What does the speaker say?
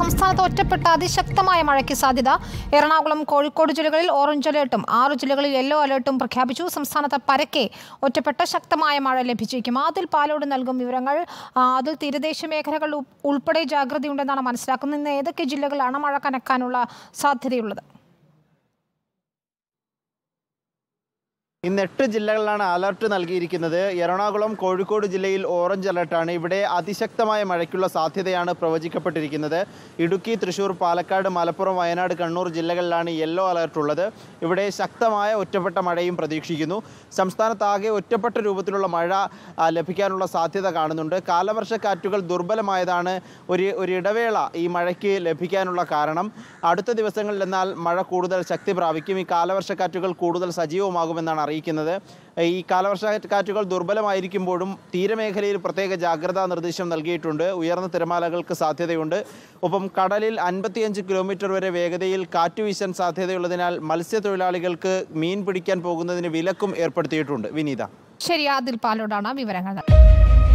സംസ്ഥാനത്ത് ഒറ്റപ്പെട്ട അതിശക്തമായ മഴയ്ക്ക് സാധ്യത എറണാകുളം കോഴിക്കോട് ജില്ലകളിൽ ഓറഞ്ച് അലേർട്ടും ആറ് ജില്ലകളിൽ യെല്ലോ അലേർട്ടും പ്രഖ്യാപിച്ചു സംസ്ഥാനത്ത് പരക്കെ ഒറ്റപ്പെട്ട ശക്തമായ മഴ ലഭിച്ചേക്കും അതിൽ പാലോട് നൽകും വിവരങ്ങൾ അതിൽ തീരദേശ മേഖലകൾ ഉൾപ്പെടെ ജാഗ്രതയുണ്ടെന്നാണ് മനസ്സിലാക്കുന്നത് ഇന്ന് ഏതൊക്കെ ജില്ലകളാണ് മഴ കനക്കാനുള്ള സാധ്യതയുള്ളത് ഇന്ന് എട്ട് ജില്ലകളിലാണ് അലർട്ട് നൽകിയിരിക്കുന്നത് എറണാകുളം കോഴിക്കോട് ജില്ലയിൽ ഓറഞ്ച് അലർട്ടാണ് ഇവിടെ അതിശക്തമായ മഴയ്ക്കുള്ള സാധ്യതയാണ് പ്രവചിക്കപ്പെട്ടിരിക്കുന്നത് ഇടുക്കി തൃശൂർ പാലക്കാട് മലപ്പുറം വയനാട് കണ്ണൂർ ജില്ലകളിലാണ് യെല്ലോ അലർട്ട് ഉള്ളത് ഇവിടെ ശക്തമായ ഒറ്റപ്പെട്ട മഴയും പ്രതീക്ഷിക്കുന്നു സംസ്ഥാനത്താകെ ഒറ്റപ്പെട്ട രൂപത്തിലുള്ള മഴ ലഭിക്കാനുള്ള സാധ്യത കാണുന്നുണ്ട് കാലവർഷക്കാറ്റുകൾ ദുർബലമായതാണ് ഒരു ഒരു ഇടവേള ഈ മഴയ്ക്ക് ലഭിക്കാനുള്ള കാരണം അടുത്ത ദിവസങ്ങളിൽ എന്നാൽ മഴ കൂടുതൽ ശക്തി പ്രാപിക്കും ഈ കാലവർഷക്കാറ്റുകൾ കൂടുതൽ സജീവമാകുമെന്നാണ് അറിയിക്കുന്നത് ഈ കാലവർഷ കാറ്റുകൾ ദുർബലമായിരിക്കുമ്പോഴും തീരമേഖലയിൽ പ്രത്യേക ജാഗ്രതാ നിർദ്ദേശം നൽകിയിട്ടുണ്ട് ഉയർന്ന തിരമാലകൾക്ക് സാധ്യതയുണ്ട് ഒപ്പം കടലിൽ അൻപത്തിയഞ്ച് കിലോമീറ്റർ വരെ വേഗതയിൽ കാറ്റ് വീശാൻ സാധ്യതയുള്ളതിനാൽ മത്സ്യത്തൊഴിലാളികൾക്ക് മീൻ പിടിക്കാൻ പോകുന്നതിന് വിലക്കും ഏർപ്പെടുത്തിയിട്ടുണ്ട് വിനീത ശരി ആദിൽ പാലോടാണ് വിവരങ്ങൾ